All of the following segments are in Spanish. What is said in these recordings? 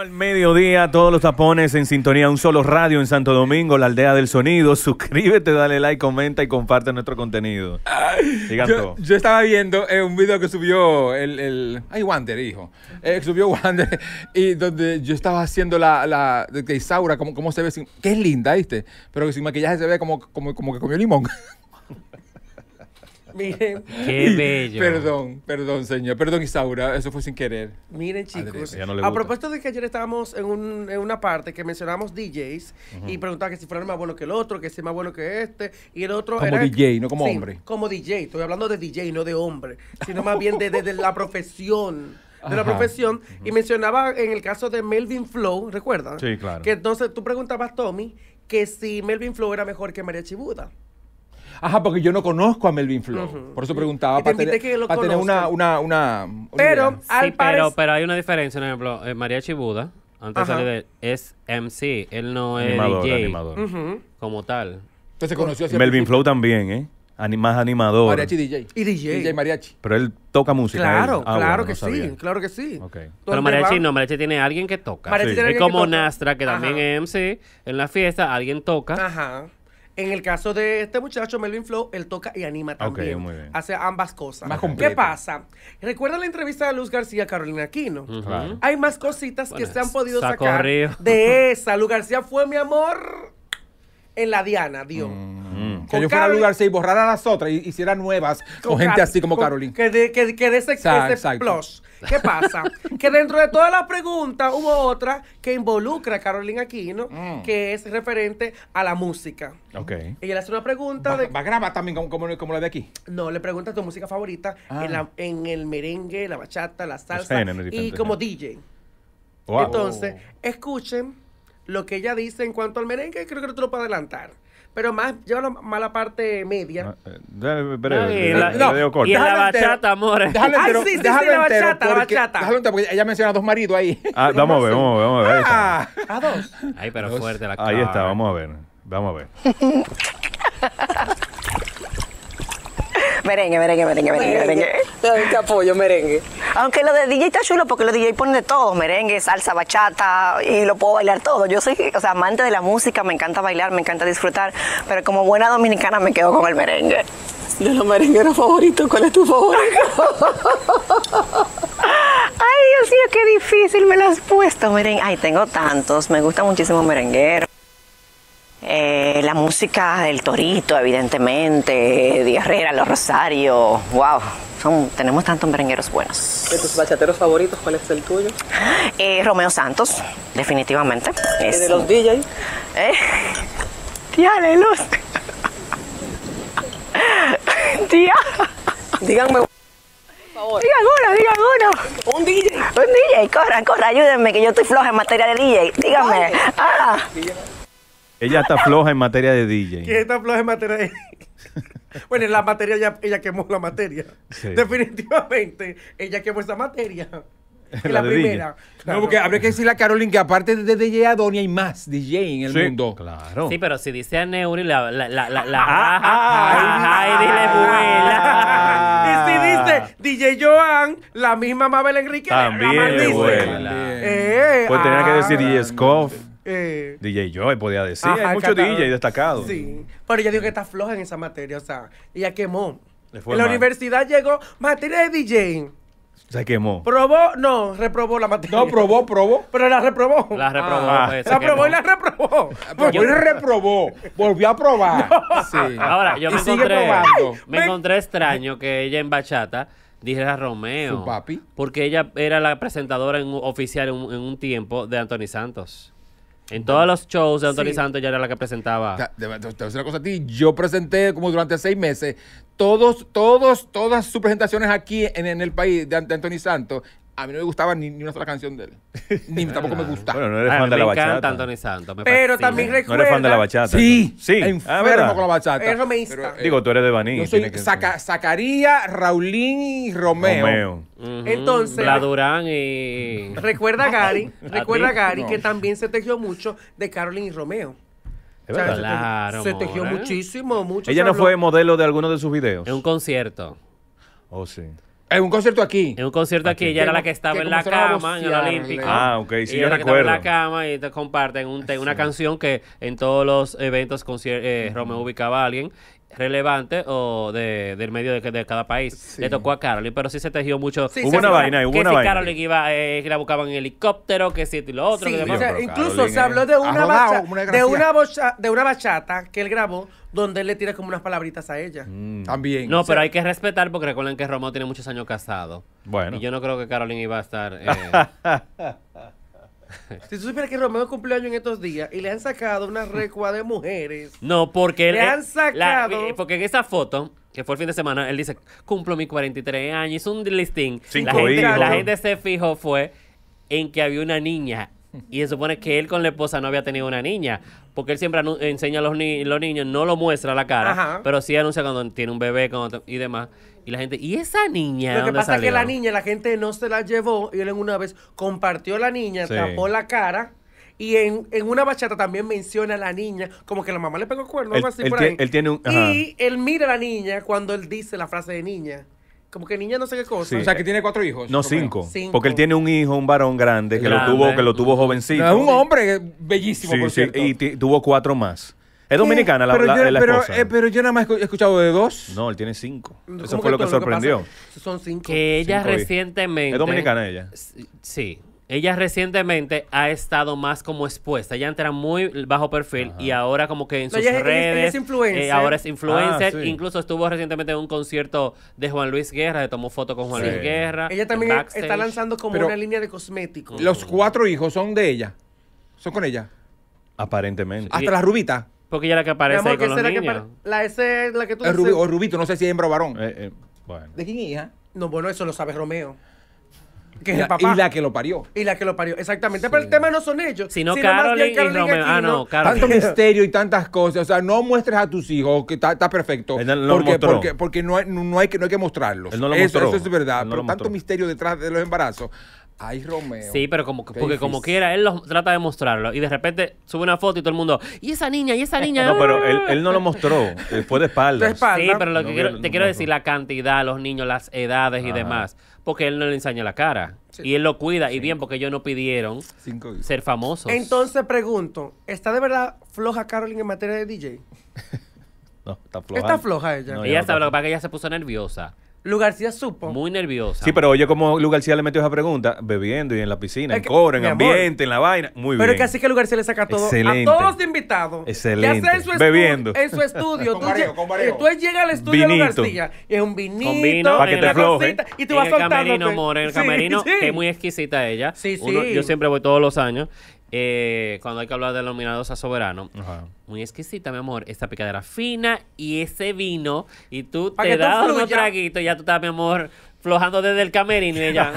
al mediodía, todos los tapones en sintonía, un solo radio en Santo Domingo, la aldea del sonido. Suscríbete, dale like, comenta y comparte nuestro contenido. yo, estaba viendo eh, un video que subió el. el ay, Wander, hijo. Eh, subió Wander y donde yo estaba haciendo la. la de Isaura, como se ve Que es linda, ¿viste? Pero sin maquillaje se ve como, como, como que comió limón. Miren. Perdón, perdón, señor. Perdón, Isaura. Eso fue sin querer. Miren, chicos. a propósito de que ayer estábamos en, una parte que mencionamos DJs y preguntaba que si fuera más bueno que el otro, que si más bueno que este. Y el otro era. DJ, no como hombre. Como DJ. Estoy hablando de DJ, no de hombre. Sino más bien de, la profesión de la profesión y mencionaba en el caso de Melvin Flow, ¿recuerdas? Sí, claro. Que entonces tú preguntabas, Tommy, que si Melvin Flow era mejor que María Chibuda. Ajá, porque yo no conozco a Melvin Flow. Por eso preguntaba, para, tener, una, una, una, Pero, pero, hay una diferencia, por ejemplo, eh, Mariachi Buda, antes de salir de es MC, él no es animador, DJ, animador. como tal. Entonces conoció a Melvin Flow también, ¿eh? más animador. Mariachi DJ. Y DJ. DJ mariachi. Pero él toca música. Claro, claro, que sí, claro que sí, Pero mariachi no, mariachi tiene alguien que toca. es como Nastra, que también es MC. En la fiesta alguien toca. Ajá. En el caso de este muchacho, Melvin Flow, él toca y anima también. Ok, muy bien. Hace ambas cosas. ¿Qué pasa? Recuerda la entrevista de Luz García Carolina Aquino. Hay más cositas que se han podido sacar de esa. Luz García fue mi amor en la Diana, Dios. Mm. Mm. que yo fuera a lugar y borrara las otras y hiciera nuevas con, gente así como Carolina. Que de, que, ese, Exacto. ¿Qué pasa? que dentro de todas las preguntas hubo otra que involucra a Carolina aquí, ¿no? Mm. que es referente a la música. Ok. Ella le hace una pregunta. de... ¿va a grabar también como, como, la de aquí? No, le pregunta tu música favorita ah. en, en, el merengue, la bachata, la salsa y como DJ. Entonces, escuchen lo que ella dice en cuanto al merengue, creo que no te lo puedo adelantar. Pero más, yo más la parte media. Dale, breve. la, Y la bachata, amores. Déjalo Ay, sí, sí, sí, la bachata, la bachata. Déjalo entero, porque ella menciona a dos maridos ahí. Ah, vamos a ver, vamos a ver, vamos ah. a ver. Ah, dos. Ay, pero fuerte la cara. Ahí está, vamos a ver. Vamos a ver. merengue, merengue, merengue, merengue, merengue. Te este apoyo, merengue. Aunque lo de DJ está chulo porque los DJ ponen de todo, merengue, salsa, bachata, y lo puedo bailar todo. Yo soy, amante de la música, me encanta bailar, me encanta disfrutar, pero como buena dominicana me quedo con el merengue. De los merengueros favoritos, ¿cuál es tu favorito? Ay, Dios mío, qué difícil me lo has puesto, merengue. Ay, tengo tantos, me gusta muchísimo merenguero. Eh, la música del Torito, evidentemente, de Herrera, Los Rosario, wow. Son, tenemos tantos merengueros buenos. ¿De tus bachateros favoritos, cuál es el tuyo? Eh, Romeo Santos, definitivamente. ¿Y es, de los DJs? Eh, Diale, luz. Tía. Díganme, por favor. uno, díganme uno. Un DJ. Un DJ, corran, corran, ayúdenme que yo estoy floja en materia de DJ. Díganme. Ah. Ella está floja en materia de DJ. ¿Quién está floja en materia de Bueno, en la materia ya, ella quemó la materia. Definitivamente, ella quemó esa materia. la, la primera. No, porque habría que decirle a Carolyn que aparte de DJ Adonia hay más DJ en el sí. mundo. Claro. Sí, pero si dice a Neuri la la la la, le ay, ah, ah, dile ah. Y si dice DJ Joan, la misma Mabel Enrique, también la eh, Pues tenía que decir DJ Scoff eh, DJ Joy podía decir. Hay muchos DJ destacados. Sí, pero yo digo que está floja en esa materia, o sea, ella quemó. En la universidad llegó materia de DJ. Se quemó. ¿Probó? No, reprobó la materia. No, probó, probó. Pero la reprobó. La reprobó. Ah. Pues, ah. la y la reprobó. Volvió y reprobó. Volvió a probar. Sí. Ahora, yo me encontré, me, encontré extraño que ella en bachata dijera Romeo. Su papi. Porque ella era la presentadora oficial en un tiempo de Anthony Santos. En todos los shows de Anthony Santos ya era la que presentaba. Te, voy a decir una cosa a ti. Yo presenté como durante seis meses todos, todos, todas sus presentaciones aquí en, el país de, de, Anthony Santos a mí no me gustaba ni, ni una sola canción de él. Ni tampoco me gusta. Bueno, no eres ah, fan de la Me encanta bachata. Santos. me Pero también también No eres fan de la bachata. Sí, sí. Ah, enfermo con la bachata. Es romeísta. Eh, Digo, tú eres de Baní. Zacarías, Raulín y Romeo. Romeo. Entonces- La Durán y. Recuerda a Gary, recuerda a Gary que también se tejió mucho de Carolyn y Romeo. Claro, se tejió muchísimo, mucho. Ella no fue modelo de alguno de sus videos. En un concierto. Oh, sí. En un concierto aquí. En un concierto aquí, ella era la que estaba en la cama, en el Olímpico. Ah, ok, sí, y yo recuerdo. en la cama y te comparten una canción que en todos los eventos eh, Romeo ubicaba a alguien relevante o del medio de, cada país. Le tocó a Carolyn, pero sí se tejió mucho. hubo una vaina, hubo una vaina. Carolyn iba, eh, la buscaban en helicóptero, que si lo otro. incluso se habló de una, bachata, de, una de una bachata que él grabó donde él le tira como unas palabritas a ella. Mm. También. No, pero hay que respetar porque recuerden que Romo tiene muchos años casado. Bueno. Y yo no creo que Carolyn iba a estar... Eh, Si tú supieras que Romeo cumplió año en estos días y le han sacado una recua de mujeres. No, porque... Le han eh, sacado... porque en esa foto, que fue el fin de semana, él dice, cumplo mis 43 años, hizo un listing. la, gente, la gente se fijó fue en que había una niña y se supone que él con la esposa no había tenido una niña. Porque él siempre enseña a los, los niños, no lo muestra la cara, pero sí anuncia cuando tiene un bebé y demás. Y la gente, ¿y esa niña? Lo que pasa es que la niña, la gente no se la llevó. Y él en una vez compartió la niña, tapó la cara. Y en, una bachata también menciona a la niña, como que la mamá le pegó cuerno, algo así por ahí. Y él mira a la niña cuando él dice la frase de niña. Como que niña no sé qué cosa. O sea, que tiene cuatro hijos. No, cinco. Porque él tiene un hijo, un varón grande, que lo tuvo que lo tuvo jovencito. un hombre bellísimo, por sí. Y tuvo cuatro más. Es dominicana la, pero eh, pero, yo nada más he escuchado de dos. No, él tiene cinco. Eso fue lo que sorprendió. son cinco. Que ella recientemente. ¿Es dominicana ella? Sí. Ella recientemente ha estado más como expuesta. Ella entra muy bajo perfil y ahora como que en sus redes. Ella es influencer. Eh, ahora es influencer. Ah, Incluso estuvo recientemente en un concierto de Juan Luis Guerra, de tomó foto con Juan Luis Guerra. Ella también está lanzando como una línea de cosméticos. Los cuatro hijos son de ella. Son con ella. Aparentemente. Hasta la rubita. Porque ella la que aparece amor, ahí con los niños. La, que la la que tú dices. o Rubito, no sé si es hembra o varón. Eh, eh, bueno. ¿De quién hija? No, bueno, eso lo sabe Romeo. Que es el papá. Y la que lo parió. Y la que lo parió, exactamente. Pero el tema no son ellos. Sino, Carlos y Romeo. Ah, no, Tanto misterio y tantas cosas. O sea, no muestres a tus hijos, que está, perfecto. porque, porque, porque no hay, no, hay que, no hay que mostrarlos. Él no lo eso, eso es verdad. Pero tanto misterio detrás de los embarazos. Ay, Romeo. Sí, pero como, como quiera, él los trata de mostrarlo. Y de repente sube una foto y todo el mundo, y esa niña, y esa niña. No, pero él, no lo mostró. fue de espaldas. De espaldas. Sí, pero lo que te quiero decir, la cantidad, los niños, las edades y demás. Porque él no le enseña la cara. Y él lo cuida. Y bien, porque ellos no pidieron ser famosos. Entonces pregunto, ¿está de verdad floja Caroline en materia de DJ? No, está floja. Está floja ella. No, ella que que ella se puso nerviosa. Lu García supo. Muy nerviosa. Sí, pero oye como Lu García le metió esa pregunta, bebiendo y en la piscina, es en coro, en ambiente, en la vaina. Muy bien. Pero que así que Lu García le saca todo Excelente. a todos los invitados. Excelente. hace en bebiendo. En su estudio. tú, y eh, tú llegas al estudio de Lu García y es un vinito. Con vino. Para que te floje. Y tú vas a En el camerino, amor, el camerino, que es muy exquisita ella. Sí, sí. yo siempre voy todos los años eh, cuando hay que hablar de la a soberano. Muy exquisita, mi amor. Esta picadera fina y ese vino. Y tú te das traguito y ya tú estás, mi amor, flojando desde el camerino y ella.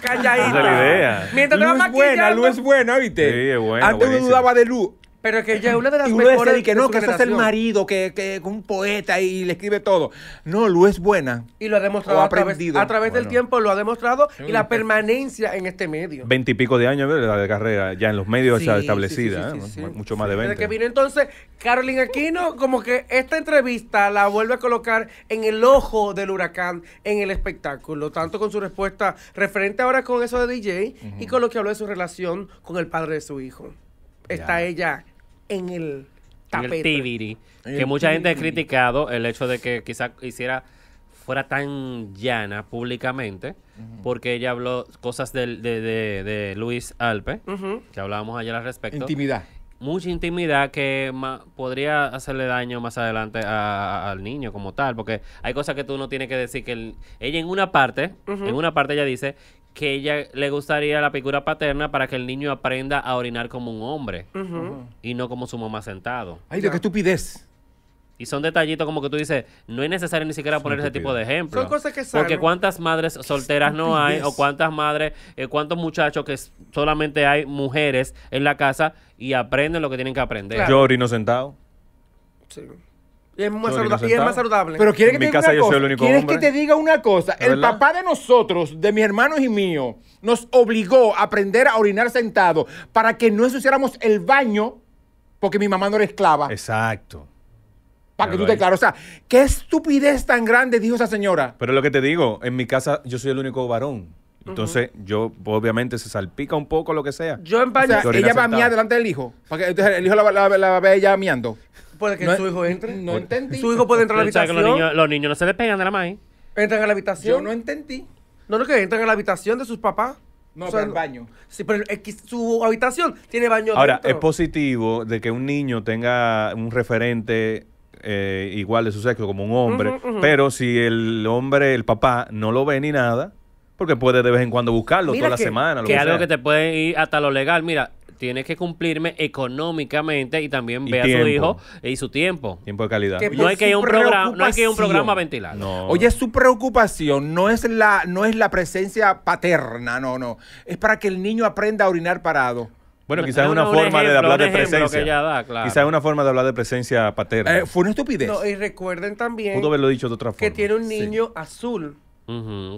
Calladita. Esa es la idea. Mientras es buena, luz buena, ¿viste? Sí, es buena. Antes uno dudaba de luz. Pero que ella una de las y mejores. Y que no, que es el marido, que, es un poeta y le escribe todo. No, Lu es buena. Y lo ha demostrado. Ha A través, del tiempo lo ha demostrado y la permanencia en este medio. Veintipico de años ¿verdad? de carrera, ya en los medios ya establecida, mucho más de veinte. Desde que vino entonces, Carolina Aquino, como que esta entrevista la vuelve a colocar en el ojo del huracán, en el espectáculo, tanto con su respuesta referente ahora con eso de DJ y con lo que habló de su relación con el padre de su hijo está ella en el tapete. que mucha gente ha criticado el hecho de que quizá hiciera fuera tan llana públicamente, porque ella habló cosas de, de, Luis Alpe, que hablábamos ayer al respecto. Intimidad. Mucha intimidad que podría hacerle daño más adelante al niño como tal, porque hay cosas que tú no tienes que decir que ella en una parte, en una parte ella dice que ella le gustaría la picura paterna para que el niño aprenda a orinar como un hombre y no como su mamá sentado. Ay, de qué estupidez. Y son detallitos como que tú dices, no es necesario ni siquiera poner ese tipo de ejemplo. Son cosas que saben Porque cuántas madres solteras no hay, o cuántas madres, eh, cuántos muchachos que solamente hay mujeres en la casa y aprenden lo que tienen que aprender. Yo orino sentado. Sí. Y es, más saludable. Pero quieres que, te diga una cosa? el papá de nosotros, de mis hermanos y mío, nos obligó a aprender a orinar sentado para que no ensuciáramos el baño porque mi mamá no era esclava. Exacto. para que tú te claro. O sea, qué estupidez tan grande dijo esa señora. Pero lo que te digo, en mi casa yo soy el único varón. Entonces, yo obviamente se salpica un poco lo que sea. Yo en O ella va a miar delante del hijo. entonces el hijo la, la, a ver ella miando. Puede que su hijo entre. No entendí. Su hijo puede entrar a la habitación. Los niños, los niños no se despegan de la madre. Entran a la habitación. Yo no entendí. No, no, que entran a la habitación de sus papás. No, o pero el baño. Sí, pero su habitación tiene baño. Ahora, es positivo de que un niño tenga un referente eh, igual de su sexo como un hombre, pero si el hombre, el papá, no lo ve ni nada, porque puede de vez en cuando buscarlo toda la semana. que, algo que te puede ir hasta lo legal. Mira, tienes que cumplirme económicamente y también ve a su hijo y su tiempo. Tiempo de calidad. Pues no, hay que un no que ir a un programa ventilar. Oye, su preocupación no es, la, no es la presencia paterna, no, no. Es para que el niño aprenda a orinar parado. Bueno, quizás es una, forma de hablar de presencia. Quizás es una forma de hablar de presencia paterna. Eh, fue una estupidez. y recuerden también Pudo dicho de otra forma. que tiene un niño azul.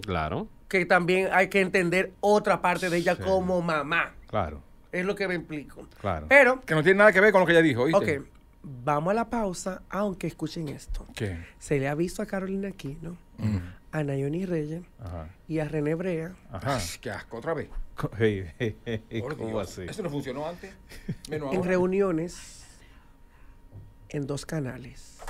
claro. Que también hay que entender otra parte de ella como mamá. Claro. Es lo que me implico. Claro. Pero. Que no tiene nada que ver con lo que ella dijo, ¿oíste? Ok. Vamos a la pausa, aunque escuchen esto. ¿Qué? Se le ha visto a Carolina Aquino, no mm. a Nayoni Reyes Ajá. y a René Brea. Ajá. ¡Qué asco! Otra vez. ¿Cómo así? ¿Eso no funcionó antes? Menos en reuniones, en dos canales.